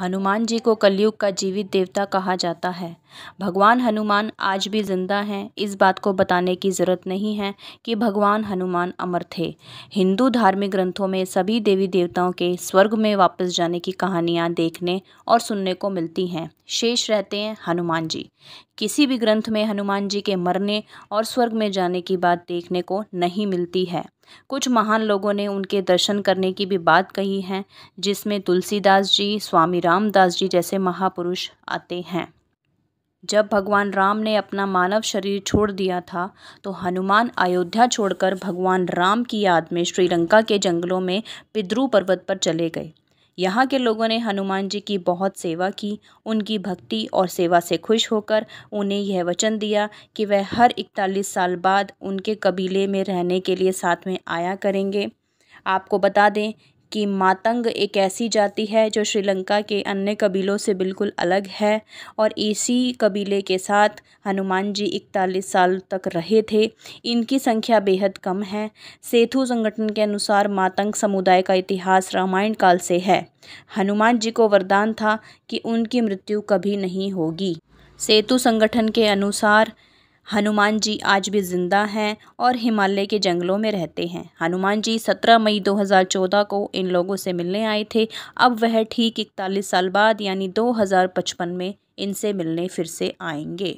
हनुमान जी को कलयुग का जीवित देवता कहा जाता है भगवान हनुमान आज भी ज़िंदा हैं इस बात को बताने की ज़रूरत नहीं है कि भगवान हनुमान अमर थे हिंदू धार्मिक ग्रंथों में सभी देवी देवताओं के स्वर्ग में वापस जाने की कहानियाँ देखने और सुनने को मिलती हैं शेष रहते हैं हनुमान जी किसी भी ग्रंथ में हनुमान जी के मरने और स्वर्ग में जाने की बात देखने को नहीं मिलती है कुछ महान लोगों ने उनके दर्शन करने की भी बात कही है जिसमें तुलसीदास जी स्वामी रामदास जी जैसे महापुरुष आते हैं जब भगवान राम ने अपना मानव शरीर छोड़ दिया था तो हनुमान अयोध्या छोड़कर भगवान राम की याद में श्रीलंका के जंगलों में पिद्रू पर्वत पर चले गए यहाँ के लोगों ने हनुमान जी की बहुत सेवा की उनकी भक्ति और सेवा से खुश होकर उन्हें यह वचन दिया कि वह हर इकतालीस साल बाद उनके कबीले में रहने के लिए साथ में आया करेंगे आपको बता दें कि मातंग एक ऐसी जाति है जो श्रीलंका के अन्य कबीलों से बिल्कुल अलग है और इसी कबीले के साथ हनुमान जी इकतालीस साल तक रहे थे इनकी संख्या बेहद कम है सेतु संगठन के अनुसार मातंग समुदाय का इतिहास रामायण काल से है हनुमान जी को वरदान था कि उनकी मृत्यु कभी नहीं होगी सेतु संगठन के अनुसार हनुमान जी आज भी ज़िंदा हैं और हिमालय के जंगलों में रहते हैं हनुमान जी 17 मई 2014 को इन लोगों से मिलने आए थे अब वह ठीक इकतालीस साल बाद यानी 2055 में इनसे मिलने फिर से आएंगे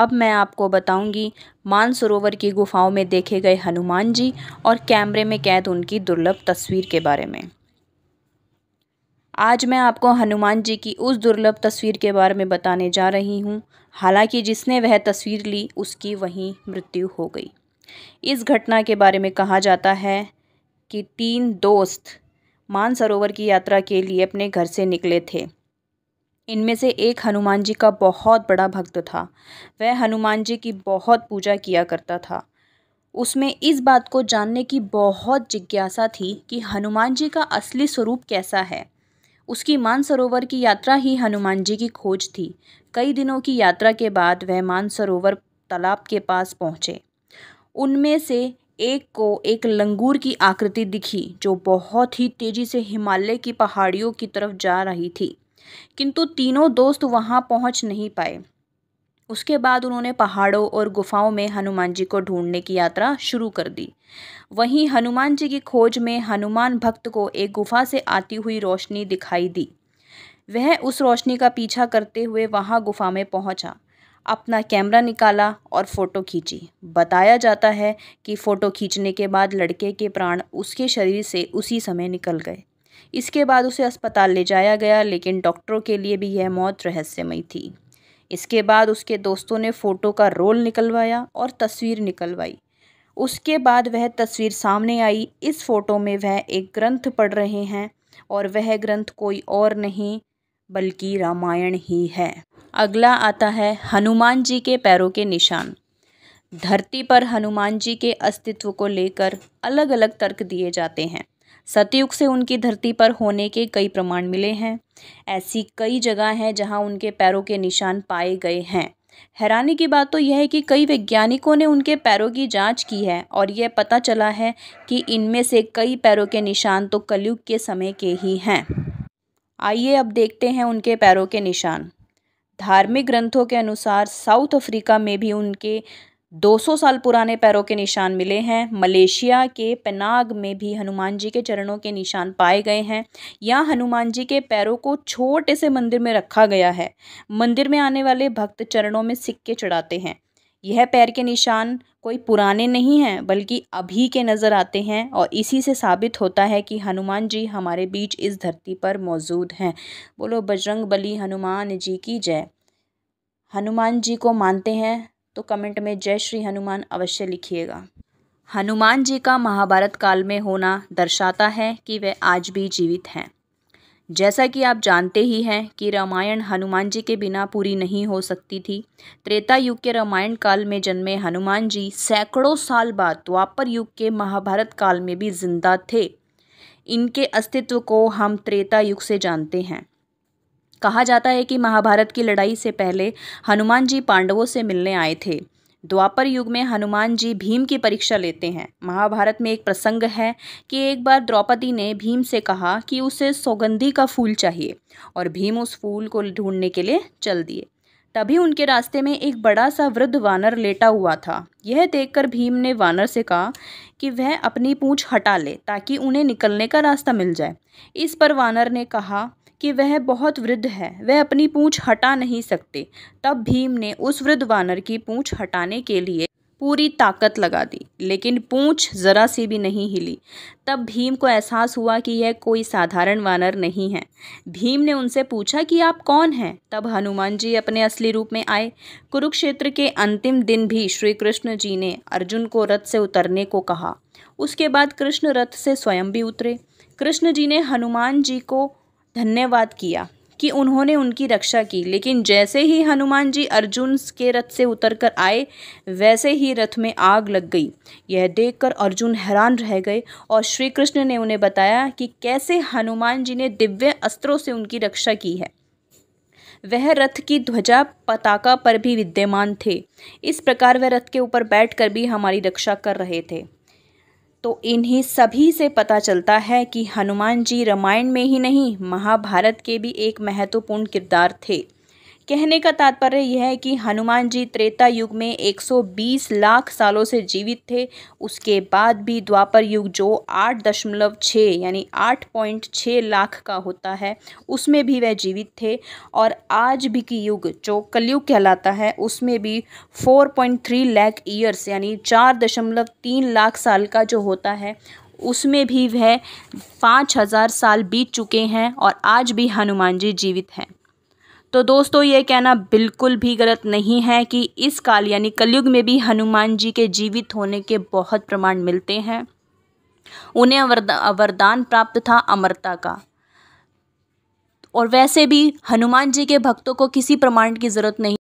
अब मैं आपको बताऊंगी मानसरोवर की गुफाओं में देखे गए हनुमान जी और कैमरे में कैद उनकी दुर्लभ तस्वीर के बारे में आज मैं आपको हनुमान जी की उस दुर्लभ तस्वीर के बारे में बताने जा रही हूँ हालांकि जिसने वह तस्वीर ली उसकी वहीं मृत्यु हो गई इस घटना के बारे में कहा जाता है कि तीन दोस्त मानसरोवर की यात्रा के लिए अपने घर से निकले थे इनमें से एक हनुमान जी का बहुत बड़ा भक्त था वह हनुमान जी की बहुत पूजा किया करता था उसमें इस बात को जानने की बहुत जिज्ञासा थी कि हनुमान जी का असली स्वरूप कैसा है उसकी मानसरोवर की यात्रा ही हनुमान जी की खोज थी कई दिनों की यात्रा के बाद वह मानसरोवर तालाब के पास पहुँचे उनमें से एक को एक लंगूर की आकृति दिखी जो बहुत ही तेजी से हिमालय की पहाड़ियों की तरफ जा रही थी किंतु तीनों दोस्त वहां पहुंच नहीं पाए उसके बाद उन्होंने पहाड़ों और गुफाओं में हनुमान जी को ढूंढने की यात्रा शुरू कर दी वहीं हनुमान जी की खोज में हनुमान भक्त को एक गुफा से आती हुई रोशनी दिखाई दी वह उस रोशनी का पीछा करते हुए वहाँ गुफा में पहुँचा अपना कैमरा निकाला और फ़ोटो खींची बताया जाता है कि फ़ोटो खींचने के बाद लड़के के प्राण उसके शरीर से उसी समय निकल गए इसके बाद उसे अस्पताल ले जाया गया लेकिन डॉक्टरों के लिए भी यह मौत रहस्यमयी थी इसके बाद उसके दोस्तों ने फ़ोटो का रोल निकलवाया और तस्वीर निकलवाई उसके बाद वह तस्वीर सामने आई इस फ़ोटो में वह एक ग्रंथ पढ़ रहे हैं और वह ग्रंथ कोई और नहीं बल्कि रामायण ही है अगला आता है हनुमान जी के पैरों के निशान धरती पर हनुमान जी के अस्तित्व को लेकर अलग अलग तर्क दिए जाते हैं सतयुग से उनकी धरती पर होने के कई प्रमाण मिले हैं ऐसी कई जगह हैं जहां उनके पैरों के निशान पाए गए हैं हैरानी की बात तो यह है कि कई वैज्ञानिकों ने उनके पैरों की जांच की है और यह पता चला है कि इनमें से कई पैरों के निशान तो कलयुग के समय के ही हैं आइए अब देखते हैं उनके पैरों के निशान धार्मिक ग्रंथों के अनुसार साउथ अफ्रीका में भी उनके 200 साल पुराने पैरों के निशान मिले हैं मलेशिया के पनाग में भी हनुमान जी के चरणों के निशान पाए गए हैं यहाँ हनुमान जी के पैरों को छोटे से मंदिर में रखा गया है मंदिर में आने वाले भक्त चरणों में सिक्के चढ़ाते हैं यह पैर के निशान कोई पुराने नहीं हैं बल्कि अभी के नज़र आते हैं और इसी से साबित होता है कि हनुमान जी हमारे बीच इस धरती पर मौजूद हैं बोलो बजरंग बली हनुमान जी की जय हनुमान जी को मानते हैं तो कमेंट में जय श्री हनुमान अवश्य लिखिएगा हनुमान जी का महाभारत काल में होना दर्शाता है कि वे आज भी जीवित हैं जैसा कि आप जानते ही हैं कि रामायण हनुमान जी के बिना पूरी नहीं हो सकती थी त्रेता युग के रामायण काल में जन्मे हनुमान जी सैकड़ों साल बाद द्वापर युग के महाभारत काल में भी जिंदा थे इनके अस्तित्व को हम त्रेता युग से जानते हैं कहा जाता है कि महाभारत की लड़ाई से पहले हनुमान जी पांडवों से मिलने आए थे द्वापर युग में हनुमान जी भीम की परीक्षा लेते हैं महाभारत में एक प्रसंग है कि एक बार द्रौपदी ने भीम से कहा कि उसे सौगंधी का फूल चाहिए और भीम उस फूल को ढूंढने के लिए चल दिए तभी उनके रास्ते में एक बड़ा सा वृद्ध वानर लेटा हुआ था यह देखकर भीम ने वानर से कहा कि वह अपनी पूँछ हटा ले ताकि उन्हें निकलने का रास्ता मिल जाए इस पर वानर ने कहा कि वह बहुत वृद्ध है वह अपनी पूँछ हटा नहीं सकते तब भीम ने उस वृद्ध वानर की पूँछ हटाने के लिए पूरी ताकत लगा दी लेकिन पूंछ ज़रा सी भी नहीं हिली तब भीम को एहसास हुआ कि यह कोई साधारण वानर नहीं है भीम ने उनसे पूछा कि आप कौन हैं तब हनुमान जी अपने असली रूप में आए कुरुक्षेत्र के अंतिम दिन भी श्री कृष्ण जी ने अर्जुन को रथ से उतरने को कहा उसके बाद कृष्ण रथ से स्वयं भी उतरे कृष्ण जी ने हनुमान जी को धन्यवाद किया कि उन्होंने उनकी रक्षा की लेकिन जैसे ही हनुमान जी अर्जुन के रथ से उतरकर आए वैसे ही रथ में आग लग गई यह देखकर अर्जुन हैरान रह गए और श्री कृष्ण ने उन्हें बताया कि कैसे हनुमान जी ने दिव्य अस्त्रों से उनकी रक्षा की है वह रथ की ध्वजा पताका पर भी विद्यमान थे इस प्रकार वह रथ के ऊपर बैठकर भी हमारी रक्षा कर रहे थे तो इन्हीं सभी से पता चलता है कि हनुमान जी रामायण में ही नहीं महाभारत के भी एक महत्वपूर्ण किरदार थे कहने का तात्पर्य यह है कि हनुमान जी त्रेता युग में 120 लाख सालों से जीवित थे उसके बाद भी द्वापर युग जो 8.6 यानी 8.6 लाख का होता है उसमें भी वह जीवित थे और आज भी की युग जो कलयुग कहलाता है उसमें भी 4.3 लाख ईयर्स यानी 4.3 लाख साल का जो होता है उसमें भी वह पाँच हज़ार साल बीत चुके हैं और आज भी हनुमान जी जीवित हैं तो दोस्तों ये कहना बिल्कुल भी गलत नहीं है कि इस काल यानी कलयुग में भी हनुमान जी के जीवित होने के बहुत प्रमाण मिलते हैं उन्हें वरदान प्राप्त था अमरता का और वैसे भी हनुमान जी के भक्तों को किसी प्रमाण की ज़रूरत नहीं